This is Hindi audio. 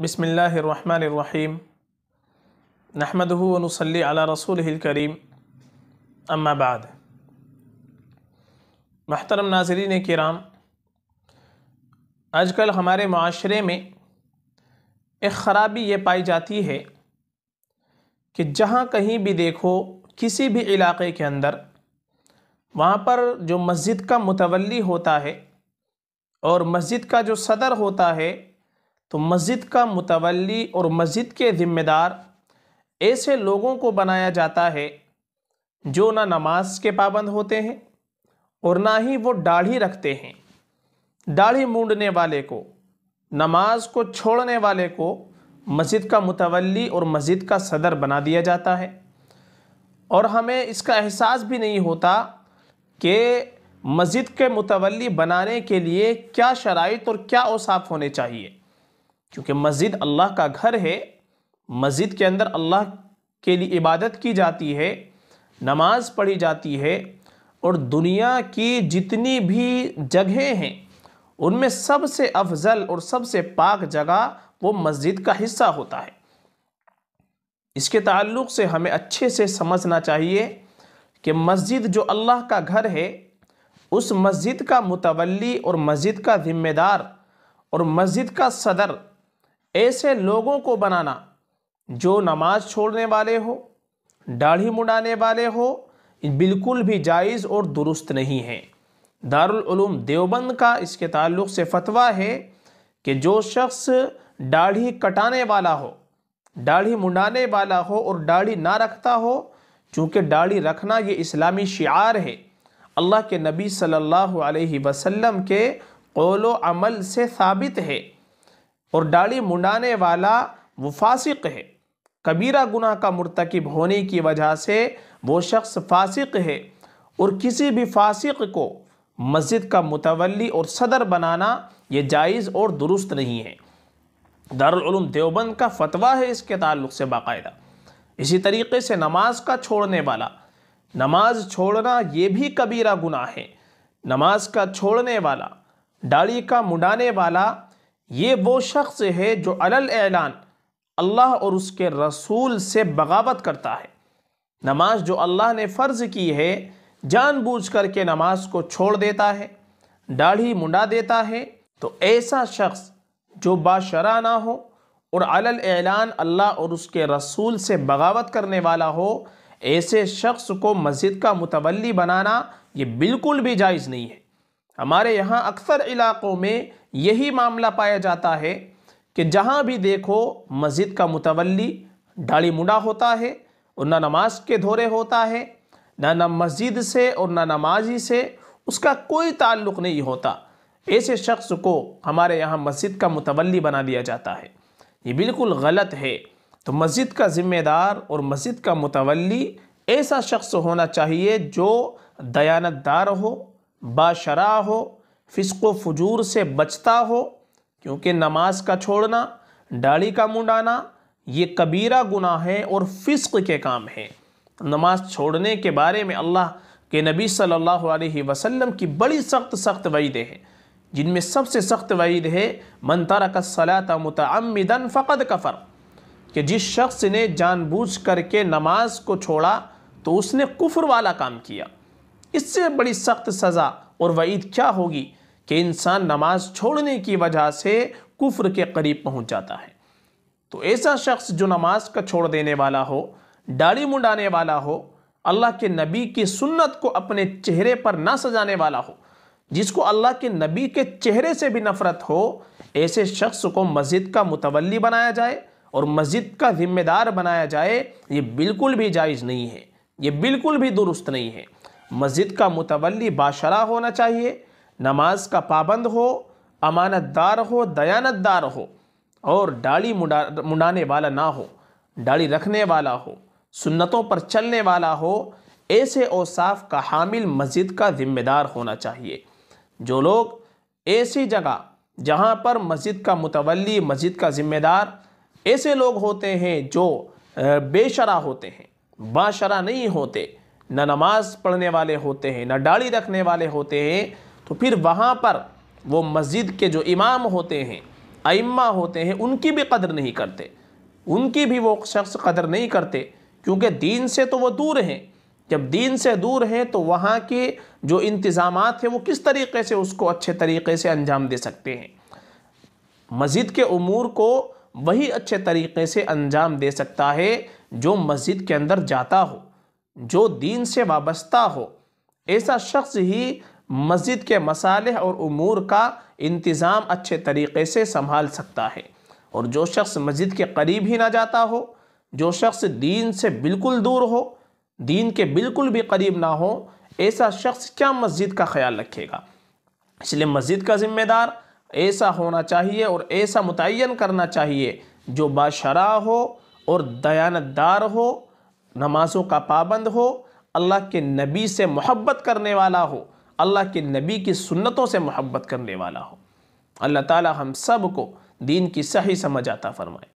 बसमीम अला रसूल करीम अम्माबाद महतरम नाजरीन कराम आजकल हमारे माशरे में एक ख़राबी ये पाई जाती है कि जहाँ कहीं भी देखो किसी भी इलाके के अंदर वहाँ पर जो मस्जिद का मुतवली होता है और मस्जिद का जो सदर होता है तो मस्जिद का मुतवली और मस्जिद के ज़िम्मेदार ऐसे लोगों को बनाया जाता है जो ना नमाज के पाबंद होते हैं और ना ही वो दाढ़ी रखते हैं दाढ़ी मूंडने वाले को नमाज को छोड़ने वाले को मस्जिद का मुतवली और मस्जिद का सदर बना दिया जाता है और हमें इसका एहसास भी नहीं होता कि मस्जिद के मुतवली बनाने के लिए क्या शराइ और क्या औसाफ होने चाहिए क्योंकि मस्जिद अल्लाह का घर है मस्जिद के अंदर अल्लाह के लिए इबादत की जाती है नमाज पढ़ी जाती है और दुनिया की जितनी भी जगहें हैं उनमें सबसे अफजल और सबसे पाक जगह वो मस्जिद का हिस्सा होता है इसके ताल्लुक़ से हमें अच्छे से समझना चाहिए कि मस्जिद जो अल्लाह का घर है उस मस्जिद का मुतवली और मस्जिद का ज़िम्मेदार और मस्जिद का सदर ऐसे लोगों को बनाना जो नमाज छोड़ने वाले हो दाढ़ी मुड़ाने वाले हो बिल्कुल भी जायज़ और दुरुस्त नहीं है दारुलूम देवबंद का इसके ताल्लुक़ से फतवा है कि जो शख्स दाढ़ी कटाने वाला हो दाढ़ी मुंडाने वाला हो और दाढ़ी ना रखता हो चूँकि दाढ़ी रखना ये इस्लामी शार है अल्लाह के नबी सल्लल्लाहु अलैहि वसल्लम के कौलो अमल से साबित है और दाढ़ी मुंडाने वाला वो फासिक है कबीरा गुनाह का मरतकब होने की वजह से वो शख्स फासिक है और किसी भी फासिक को मस्जिद का मुतवली और सदर बनाना ये जायज़ और दुरुस्त नहीं है दारुलूम देवबंद का फतवा है इसके ताल्लुक से बाकायदा इसी तरीके से नमाज का छोड़ने वाला नमाज छोड़ना ये भी कबीरा गुनाह है नमाज का छोड़ने वाला दाढ़ी का मुडाने वाला ये वो शख्स है जो अलल ऐलान अल्लाह और उसके रसूल से बगावत करता है नमाज जो अल्लाह ने फ़र्ज़ की है जानबूझ करके नमाज को छोड़ देता है दाढ़ी मुंडा देता है तो ऐसा शख्स जो बाशरा ना हो और अलल ऐलान अल्लाह और उसके रसूल से बगावत करने वाला हो ऐसे शख्स को मस्जिद का मुतवली बनाना ये बिल्कुल भी जायज़ नहीं है हमारे यहाँ अक्सर इलाक़ों में यही मामला पाया जाता है कि जहाँ भी देखो मस्जिद का मुतवली डाली मुड़ा होता है और ना नमाज के धोरे होता है ना ना मस्जिद से और ना नमाजी से उसका कोई ताल्लुक़ नहीं होता ऐसे शख्स को हमारे यहाँ मस्जिद का मुतवली बना दिया जाता है ये बिल्कुल गलत है तो मस्जिद का ज़िम्मेदार और मस्जिद का मुतवली ऐसा शख्स होना चाहिए जो दयानतदार हो बाशरा हो फ़िस्क फजूर से बचता हो क्योंकि नमाज का छोड़ना दाढ़ी का मुंडाना ये कबीरा गुनाह है और फ़िस्क के काम है नमाज छोड़ने के बारे में अल्लाह के नबी सल्लल्लाहु अलैहि वसल्लम की बड़ी सख्त सख्त वईदे हैं जिनमें सबसे सख्त वईद है मन तरक सलात मतमदन फ़कद कफ़र कि जिस शख्स ने जानबूझ करके नमाज को छोड़ा तो उसने कुफ्र वाला काम किया इससे बड़ी सख्त सज़ा और वईद क्या होगी कि इंसान नमाज छोड़ने की वजह से कुफ्र के करीब पहुंच जाता है तो ऐसा शख्स जो नमाज का छोड़ देने वाला हो दाढ़ी मुंडाने वाला हो अल्लाह के नबी की सुन्नत को अपने चेहरे पर ना सजाने वाला हो जिसको अल्लाह के नबी के चेहरे से भी नफ़रत हो ऐसे शख्स को मस्जिद का मुतवली बनाया जाए और मस्जिद का ज़िम्मेदार बनाया जाए ये बिल्कुल भी जायज़ नहीं है ये बिल्कुल भी दुरुस्त नहीं है मस्जिद का मुतवली बाशरा होना चाहिए नमाज का पाबंद हो अमानतदार हो दयानतदार हो और डाली मुडा मुडाने वाला ना हो डाली रखने वाला हो सुन्नतों पर चलने वाला हो ऐसे औसाफ का हामिल मस्जिद का ज़िम्मेदार होना चाहिए जो लोग ऐसी जगह जहाँ पर मस्जिद का मुतवली मस्जिद का ज़िम्मेदार ऐसे लोग होते हैं जो बेशरा होते हैं बाशरा नहीं होते ना नमाज़ पढ़ने वाले होते हैं ना डाली रखने वाले होते हैं तो फिर वहाँ पर वो मस्जिद के जो इमाम होते हैं अम्मा होते हैं उनकी भी कदर नहीं करते उनकी भी वो शख्स कदर नहीं करते क्योंकि दीन से तो वो दूर हैं जब दीन से दूर हैं तो वहाँ के जो इंतज़ाम हैं वो किस तरीके से उसको अच्छे तरीके से अंजाम दे सकते हैं मस्जिद के अमूर को वही अच्छे तरीके से अंजाम दे सकता है जो मस्जिद के अंदर जाता हो जो दीन से वाबस्ता हो ऐसा शख्स ही मस्जिद के मसाले और अमूर का इंतज़ाम अच्छे तरीके से संभाल सकता है और जो शख्स मस्जिद के करीब ही ना जाता हो जो शख्स दीन से बिल्कुल दूर हो दीन के बिल्कुल भी करीब ना हो ऐसा शख्स क्या मस्जिद का ख्याल रखेगा इसलिए मस्जिद का ज़िम्मेदार ऐसा होना चाहिए और ऐसा मुतन करना चाहिए जो बाशरा हो और दयानतदार हो नमाज़ों का पाबंद हो अल्लाह के नबी से मोहब्बत करने वाला हो अल्लाह के नबी की सुन्नतों से मोहब्बत करने वाला हो अल्लाह ताला हम सब को दीन की सही समझ आता फरमाए